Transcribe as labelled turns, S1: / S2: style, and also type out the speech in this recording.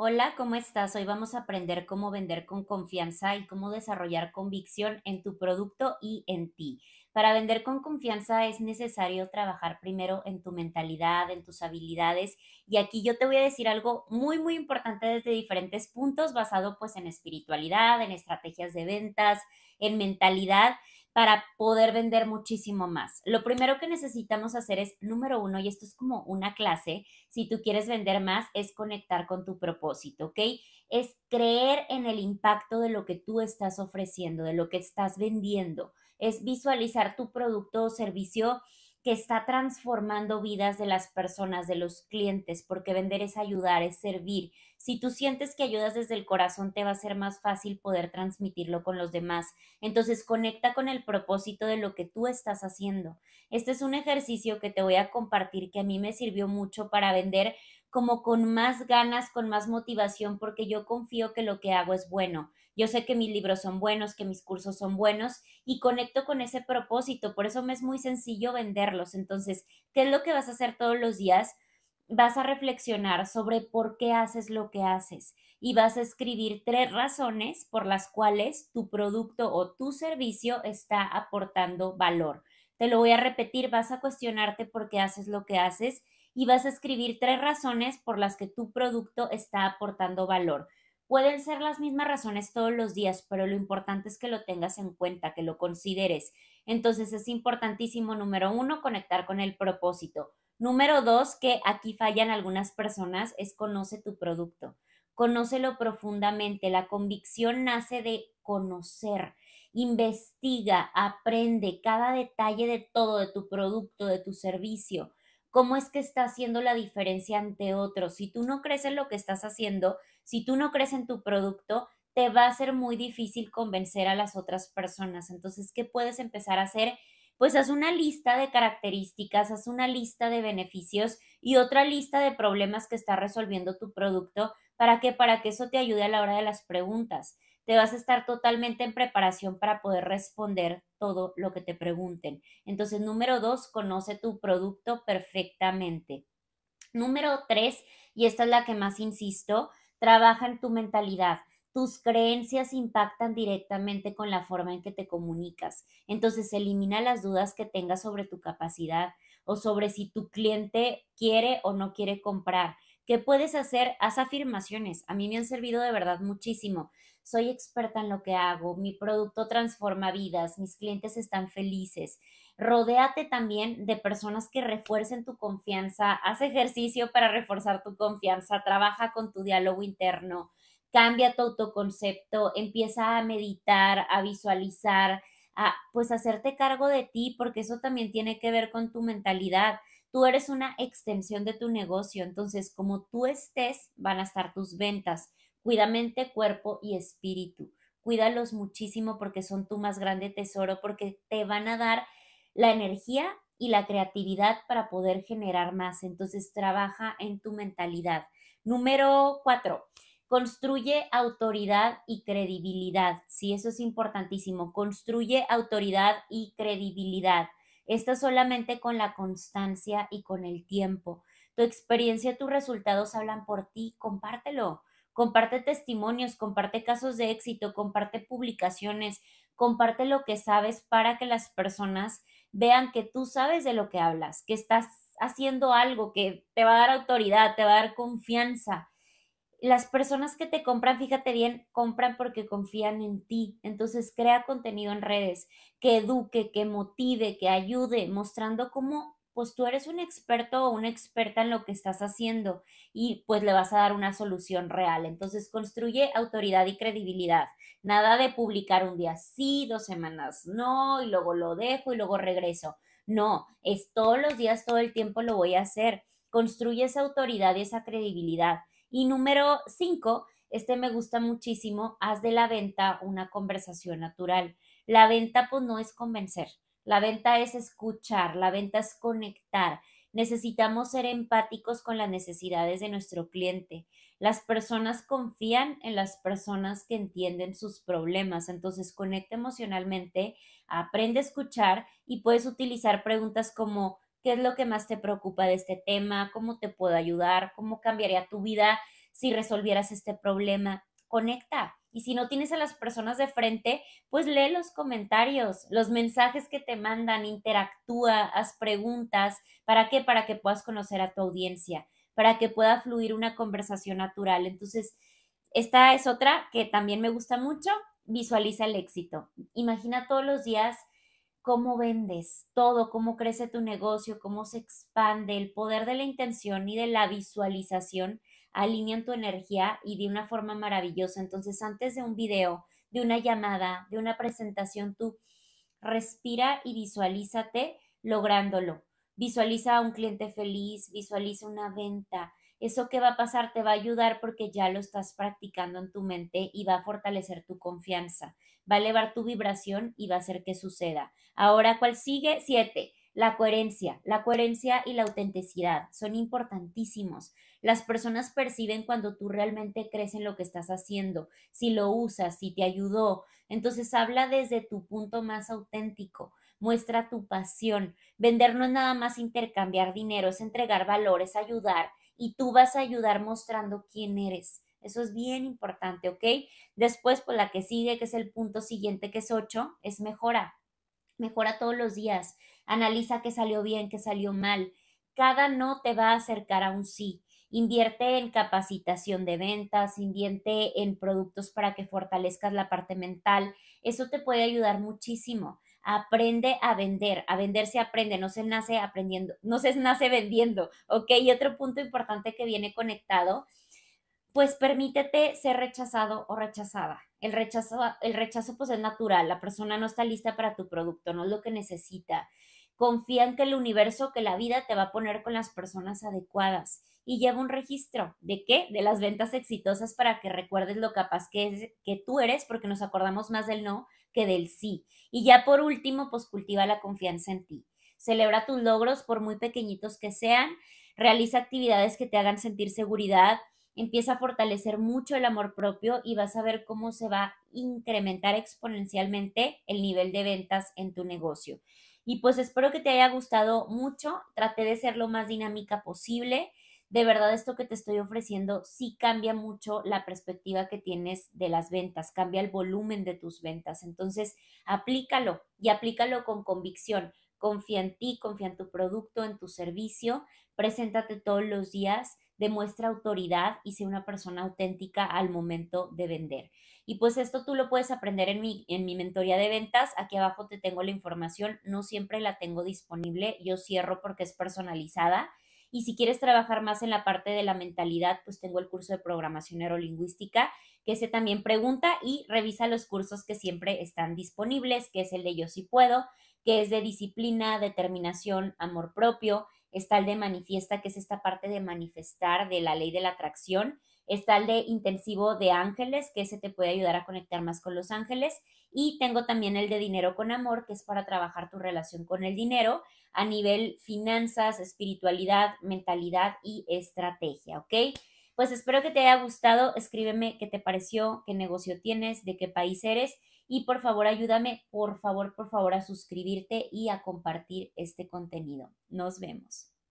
S1: Hola, ¿cómo estás? Hoy vamos a aprender cómo vender con confianza y cómo desarrollar convicción en tu producto y en ti. Para vender con confianza es necesario trabajar primero en tu mentalidad, en tus habilidades y aquí yo te voy a decir algo muy muy importante desde diferentes puntos basado pues en espiritualidad, en estrategias de ventas, en mentalidad para poder vender muchísimo más. Lo primero que necesitamos hacer es, número uno, y esto es como una clase, si tú quieres vender más, es conectar con tu propósito, ¿ok? Es creer en el impacto de lo que tú estás ofreciendo, de lo que estás vendiendo, es visualizar tu producto o servicio que está transformando vidas de las personas, de los clientes, porque vender es ayudar, es servir. Si tú sientes que ayudas desde el corazón, te va a ser más fácil poder transmitirlo con los demás. Entonces, conecta con el propósito de lo que tú estás haciendo. Este es un ejercicio que te voy a compartir que a mí me sirvió mucho para vender como con más ganas, con más motivación, porque yo confío que lo que hago es bueno. Yo sé que mis libros son buenos, que mis cursos son buenos y conecto con ese propósito. Por eso me es muy sencillo venderlos. Entonces, ¿qué es lo que vas a hacer todos los días? Vas a reflexionar sobre por qué haces lo que haces y vas a escribir tres razones por las cuales tu producto o tu servicio está aportando valor. Te lo voy a repetir, vas a cuestionarte por qué haces lo que haces y vas a escribir tres razones por las que tu producto está aportando valor. Pueden ser las mismas razones todos los días, pero lo importante es que lo tengas en cuenta, que lo consideres. Entonces es importantísimo, número uno, conectar con el propósito. Número dos, que aquí fallan algunas personas, es conoce tu producto. Conócelo profundamente. La convicción nace de conocer. Investiga, aprende cada detalle de todo, de tu producto, de tu servicio cómo es que está haciendo la diferencia ante otros. Si tú no crees en lo que estás haciendo, si tú no crees en tu producto, te va a ser muy difícil convencer a las otras personas. Entonces, ¿qué puedes empezar a hacer? Pues haz una lista de características, haz una lista de beneficios y otra lista de problemas que está resolviendo tu producto. ¿Para qué? Para que eso te ayude a la hora de las preguntas te vas a estar totalmente en preparación para poder responder todo lo que te pregunten. Entonces, número dos, conoce tu producto perfectamente. Número tres, y esta es la que más insisto, trabaja en tu mentalidad. Tus creencias impactan directamente con la forma en que te comunicas. Entonces, elimina las dudas que tengas sobre tu capacidad o sobre si tu cliente quiere o no quiere comprar. ¿Qué puedes hacer, haz afirmaciones. A mí me han servido de verdad muchísimo. Soy experta en lo que hago, mi producto transforma vidas, mis clientes están felices. Rodéate también de personas que refuercen tu confianza, haz ejercicio para reforzar tu confianza, trabaja con tu diálogo interno, cambia tu autoconcepto, empieza a meditar, a visualizar, a pues hacerte cargo de ti, porque eso también tiene que ver con tu mentalidad Tú eres una extensión de tu negocio, entonces como tú estés, van a estar tus ventas. Cuida cuerpo y espíritu. Cuídalos muchísimo porque son tu más grande tesoro, porque te van a dar la energía y la creatividad para poder generar más. Entonces trabaja en tu mentalidad. Número cuatro, construye autoridad y credibilidad. Sí, eso es importantísimo. Construye autoridad y credibilidad. Esta solamente con la constancia y con el tiempo. Tu experiencia, tus resultados hablan por ti. Compártelo. Comparte testimonios, comparte casos de éxito, comparte publicaciones, comparte lo que sabes para que las personas vean que tú sabes de lo que hablas, que estás haciendo algo que te va a dar autoridad, te va a dar confianza las personas que te compran, fíjate bien, compran porque confían en ti. Entonces crea contenido en redes que eduque, que motive, que ayude, mostrando cómo pues tú eres un experto o una experta en lo que estás haciendo y pues le vas a dar una solución real. Entonces construye autoridad y credibilidad. Nada de publicar un día sí, dos semanas no, y luego lo dejo y luego regreso. No, es todos los días, todo el tiempo lo voy a hacer. Construye esa autoridad y esa credibilidad. Y número cinco, este me gusta muchísimo, haz de la venta una conversación natural. La venta pues no es convencer, la venta es escuchar, la venta es conectar. Necesitamos ser empáticos con las necesidades de nuestro cliente. Las personas confían en las personas que entienden sus problemas, entonces conecta emocionalmente, aprende a escuchar y puedes utilizar preguntas como qué es lo que más te preocupa de este tema, cómo te puedo ayudar, cómo cambiaría tu vida si resolvieras este problema. Conecta. Y si no tienes a las personas de frente, pues lee los comentarios, los mensajes que te mandan, interactúa, haz preguntas. ¿Para qué? Para que puedas conocer a tu audiencia, para que pueda fluir una conversación natural. Entonces, esta es otra que también me gusta mucho, visualiza el éxito. Imagina todos los días cómo vendes todo, cómo crece tu negocio, cómo se expande, el poder de la intención y de la visualización alinean tu energía y de una forma maravillosa. Entonces, antes de un video, de una llamada, de una presentación, tú respira y visualízate lográndolo visualiza a un cliente feliz, visualiza una venta. Eso que va a pasar te va a ayudar porque ya lo estás practicando en tu mente y va a fortalecer tu confianza, va a elevar tu vibración y va a hacer que suceda. Ahora, ¿cuál sigue? Siete. La coherencia, la coherencia y la autenticidad son importantísimos. Las personas perciben cuando tú realmente crees en lo que estás haciendo, si lo usas, si te ayudó. Entonces habla desde tu punto más auténtico muestra tu pasión. Vender no es nada más intercambiar dinero, es entregar valores, ayudar y tú vas a ayudar mostrando quién eres. Eso es bien importante, ¿ok? Después, por pues, la que sigue, que es el punto siguiente, que es 8, es mejora. Mejora todos los días. Analiza qué salió bien, qué salió mal. Cada no te va a acercar a un sí. Invierte en capacitación de ventas, invierte en productos para que fortalezcas la parte mental. Eso te puede ayudar muchísimo aprende a vender, a vender se aprende, no se nace aprendiendo, no se nace vendiendo, ¿ok? Y otro punto importante que viene conectado, pues permítete ser rechazado o rechazada. El rechazo, el rechazo pues es natural, la persona no está lista para tu producto, no es lo que necesita confía en que el universo, que la vida te va a poner con las personas adecuadas y lleva un registro de qué, de las ventas exitosas para que recuerdes lo capaz que, es, que tú eres, porque nos acordamos más del no que del sí. Y ya por último, pues cultiva la confianza en ti. Celebra tus logros por muy pequeñitos que sean, realiza actividades que te hagan sentir seguridad, empieza a fortalecer mucho el amor propio y vas a ver cómo se va a incrementar exponencialmente el nivel de ventas en tu negocio. Y pues espero que te haya gustado mucho. Traté de ser lo más dinámica posible. De verdad, esto que te estoy ofreciendo sí cambia mucho la perspectiva que tienes de las ventas, cambia el volumen de tus ventas. Entonces, aplícalo y aplícalo con convicción. Confía en ti, confía en tu producto, en tu servicio. Preséntate todos los días demuestra autoridad y sea una persona auténtica al momento de vender. Y pues esto tú lo puedes aprender en mi, en mi mentoría de ventas. Aquí abajo te tengo la información. No siempre la tengo disponible. Yo cierro porque es personalizada. Y si quieres trabajar más en la parte de la mentalidad, pues tengo el curso de programación neurolingüística, que se también pregunta y revisa los cursos que siempre están disponibles, que es el de Yo si puedo, que es de disciplina, determinación, amor propio, está el de manifiesta, que es esta parte de manifestar de la ley de la atracción, está el de intensivo de ángeles, que ese te puede ayudar a conectar más con los ángeles, y tengo también el de dinero con amor, que es para trabajar tu relación con el dinero a nivel finanzas, espiritualidad, mentalidad y estrategia, ¿ok? Pues espero que te haya gustado. Escríbeme qué te pareció, qué negocio tienes, de qué país eres. Y por favor, ayúdame, por favor, por favor, a suscribirte y a compartir este contenido. Nos vemos.